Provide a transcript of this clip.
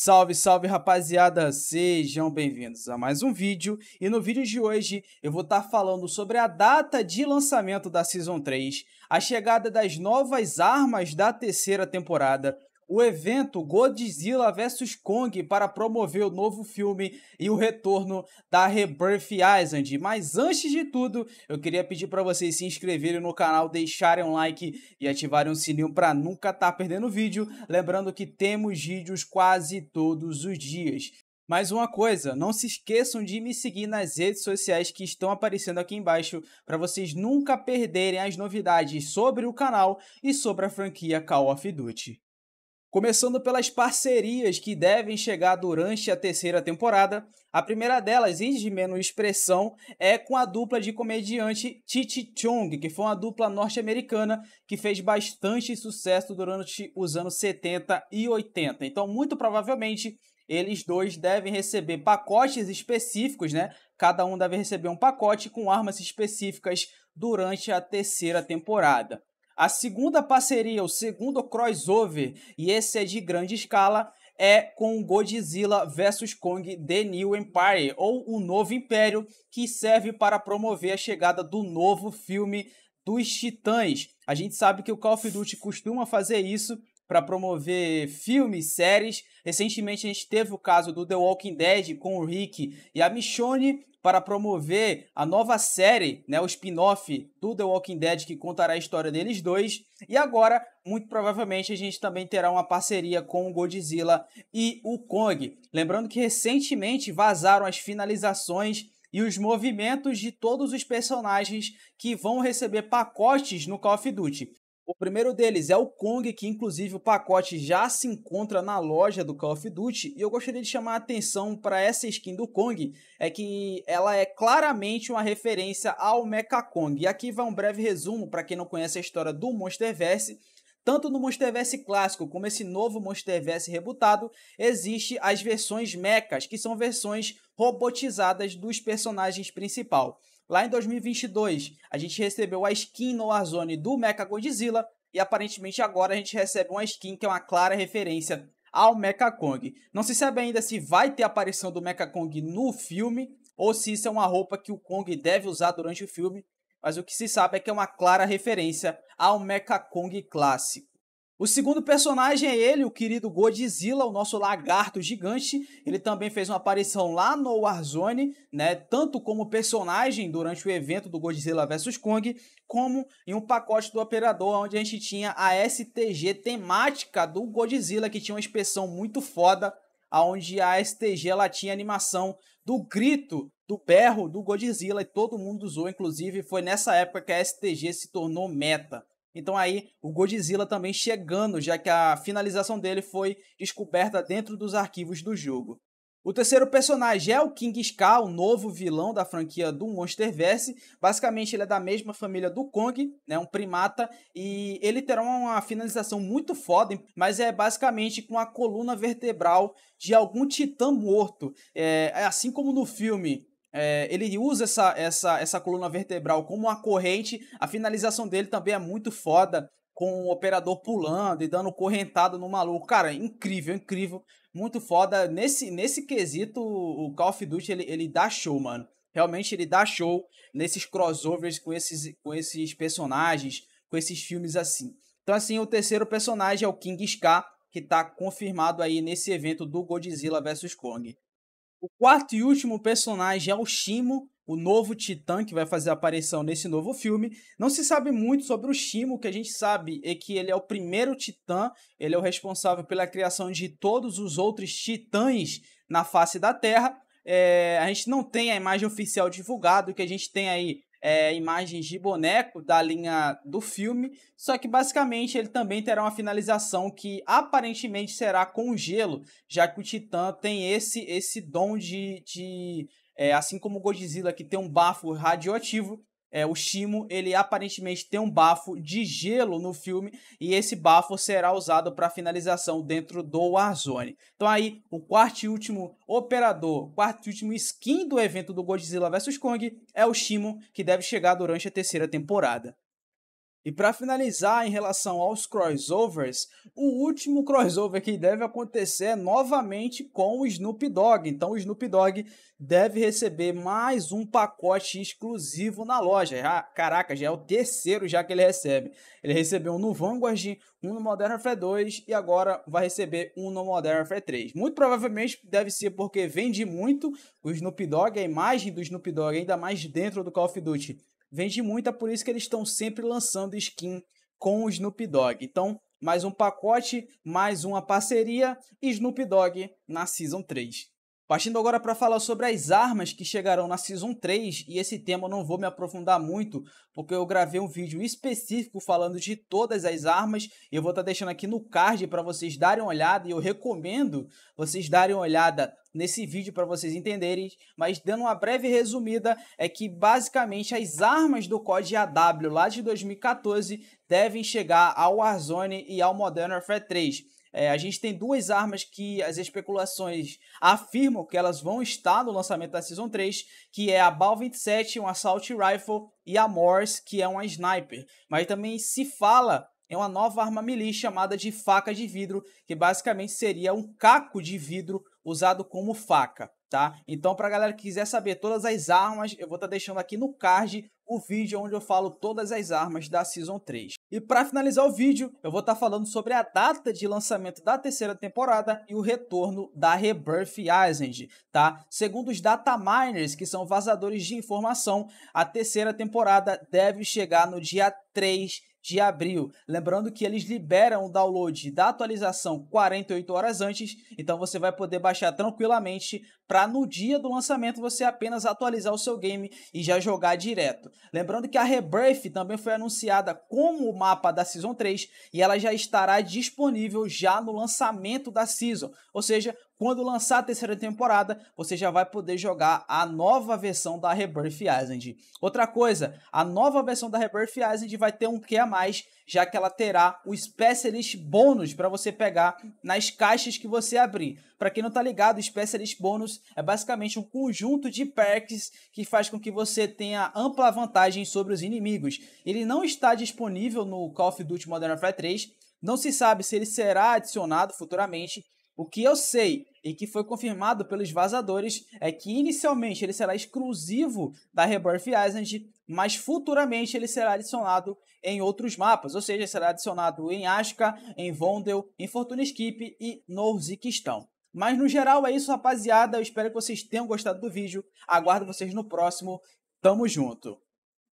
Salve, salve rapaziada, sejam bem-vindos a mais um vídeo e no vídeo de hoje eu vou estar tá falando sobre a data de lançamento da Season 3, a chegada das novas armas da terceira temporada, o evento Godzilla vs Kong para promover o novo filme e o retorno da Rebirth Island. Mas antes de tudo, eu queria pedir para vocês se inscreverem no canal, deixarem um like e ativarem o sininho para nunca estar tá perdendo vídeo. Lembrando que temos vídeos quase todos os dias. Mais uma coisa, não se esqueçam de me seguir nas redes sociais que estão aparecendo aqui embaixo para vocês nunca perderem as novidades sobre o canal e sobre a franquia Call of Duty. Começando pelas parcerias que devem chegar durante a terceira temporada, a primeira delas, e de menos expressão, é com a dupla de comediante Titi Chung, que foi uma dupla norte-americana que fez bastante sucesso durante os anos 70 e 80. Então, muito provavelmente, eles dois devem receber pacotes específicos, né? Cada um deve receber um pacote com armas específicas durante a terceira temporada. A segunda parceria, o segundo crossover, e esse é de grande escala, é com Godzilla vs Kong The New Empire, ou O Novo Império, que serve para promover a chegada do novo filme dos Titãs. A gente sabe que o Call of Duty costuma fazer isso para promover filmes, séries. Recentemente a gente teve o caso do The Walking Dead com o Rick e a Michonne para promover a nova série, né, o spin-off do The Walking Dead que contará a história deles dois. E agora, muito provavelmente, a gente também terá uma parceria com o Godzilla e o Kong. Lembrando que recentemente vazaram as finalizações e os movimentos de todos os personagens que vão receber pacotes no Call of Duty. O primeiro deles é o Kong, que inclusive o pacote já se encontra na loja do Call of Duty, e eu gostaria de chamar a atenção para essa skin do Kong, é que ela é claramente uma referência ao Mecha Kong. E aqui vai um breve resumo para quem não conhece a história do Monsterverse. Tanto no Monsterverse clássico como esse novo Monsterverse rebutado, existe as versões mechas, que são versões robotizadas dos personagens principal. Lá em 2022, a gente recebeu a skin no Warzone do Mecha Godzilla e aparentemente agora a gente recebe uma skin que é uma clara referência ao Mecha Kong. Não se sabe ainda se vai ter a aparição do Mecha Kong no filme ou se isso é uma roupa que o Kong deve usar durante o filme, mas o que se sabe é que é uma clara referência ao Mecha Kong clássico. O segundo personagem é ele, o querido Godzilla, o nosso lagarto gigante. Ele também fez uma aparição lá no Warzone, né? Tanto como personagem durante o evento do Godzilla vs Kong, como em um pacote do operador onde a gente tinha a STG temática do Godzilla, que tinha uma inspeção muito foda, aonde a STG ela tinha animação do grito, do berro do Godzilla e todo mundo usou, inclusive foi nessa época que a STG se tornou meta. Então aí o Godzilla também chegando, já que a finalização dele foi descoberta dentro dos arquivos do jogo. O terceiro personagem é o King Ska, o novo vilão da franquia do Monsterverse. Basicamente, ele é da mesma família do Kong, né, um primata, e ele terá uma finalização muito foda, mas é basicamente com a coluna vertebral de algum titã morto. É, assim como no filme é, ele usa essa, essa, essa coluna vertebral como uma corrente. A finalização dele também é muito foda, com o operador pulando e dando correntado no maluco. Cara, incrível, incrível. Muito foda. Nesse, nesse quesito, o Call of Duty ele, ele dá show, mano. Realmente ele dá show nesses crossovers com esses, com esses personagens, com esses filmes assim. Então, assim, o terceiro personagem é o King Scar, que tá confirmado aí nesse evento do Godzilla vs Kong. O quarto e último personagem é o Shimo, o novo Titã que vai fazer aparição nesse novo filme. Não se sabe muito sobre o Shimo, o que a gente sabe é que ele é o primeiro Titã, ele é o responsável pela criação de todos os outros Titãs na face da Terra. É, a gente não tem a imagem oficial divulgada, o que a gente tem aí é, imagens de boneco da linha do filme, só que basicamente ele também terá uma finalização que aparentemente será com gelo, já que o Titã tem esse esse dom de, de é, assim como o Godzilla que tem um bafo radioativo, é, o Shimo, ele aparentemente tem um bafo de gelo no filme e esse bafo será usado para finalização dentro do Warzone. Então aí, o quarto e último operador, quarto e último skin do evento do Godzilla vs Kong é o Shimo, que deve chegar durante a terceira temporada. E para finalizar, em relação aos crossovers, o último crossover que deve acontecer é novamente com o Snoop Dogg. Então, o Snoop Dogg deve receber mais um pacote exclusivo na loja. caraca, já é o terceiro já que ele recebe. Ele recebeu um no Vanguard, um no Modern Warfare 2 e agora vai receber um no Modern Warfare 3. Muito provavelmente deve ser porque vende muito o Snoop Dogg, a imagem do Snoop Dogg, ainda mais dentro do Call of Duty vende muito, é por isso que eles estão sempre lançando skin com o Snoop Dogg. Então, mais um pacote, mais uma parceria, Snoop Dogg na Season 3. Partindo agora para falar sobre as armas que chegarão na Season 3, e esse tema eu não vou me aprofundar muito, porque eu gravei um vídeo específico falando de todas as armas, e eu vou estar tá deixando aqui no card para vocês darem uma olhada, e eu recomendo vocês darem uma olhada nesse vídeo para vocês entenderem, mas dando uma breve resumida, é que basicamente as armas do COD AW lá de 2014 devem chegar ao Warzone e ao Modern Warfare 3. É, a gente tem duas armas que as especulações afirmam que elas vão estar no lançamento da Season 3, que é a BAL-27, um Assault Rifle, e a Morse, que é uma Sniper. Mas também se fala é uma nova arma melee chamada de faca de vidro, que basicamente seria um caco de vidro usado como faca, tá? Então, para a galera que quiser saber todas as armas, eu vou estar tá deixando aqui no card o vídeo onde eu falo todas as armas da Season 3. E para finalizar o vídeo, eu vou estar tá falando sobre a data de lançamento da terceira temporada e o retorno da Rebirth Island, tá? Segundo os data miners, que são vazadores de informação, a terceira temporada deve chegar no dia 3 de abril. Lembrando que eles liberam o download da atualização 48 horas antes, então você vai poder baixar tranquilamente para no dia do lançamento você apenas atualizar o seu game e já jogar direto. Lembrando que a Rebirth também foi anunciada como o mapa da Season 3 e ela já estará disponível já no lançamento da Season, ou seja, quando lançar a terceira temporada, você já vai poder jogar a nova versão da Rebirth Island. Outra coisa, a nova versão da Rebirth Island vai ter um que a mais, já que ela terá o Specialist Bônus para você pegar nas caixas que você abrir. Para quem não tá ligado, o Specialist Bônus é basicamente um conjunto de perks que faz com que você tenha ampla vantagem sobre os inimigos. Ele não está disponível no Call of Duty Modern Warfare 3, não se sabe se ele será adicionado futuramente, o que eu sei e que foi confirmado pelos vazadores é que inicialmente ele será exclusivo da Rebirth Island, mas futuramente ele será adicionado em outros mapas, ou seja, será adicionado em Ashka, em Vondel, em Fortuna Skip e Norziquistão. Mas no geral é isso, rapaziada. Eu espero que vocês tenham gostado do vídeo. Aguardo vocês no próximo. Tamo junto!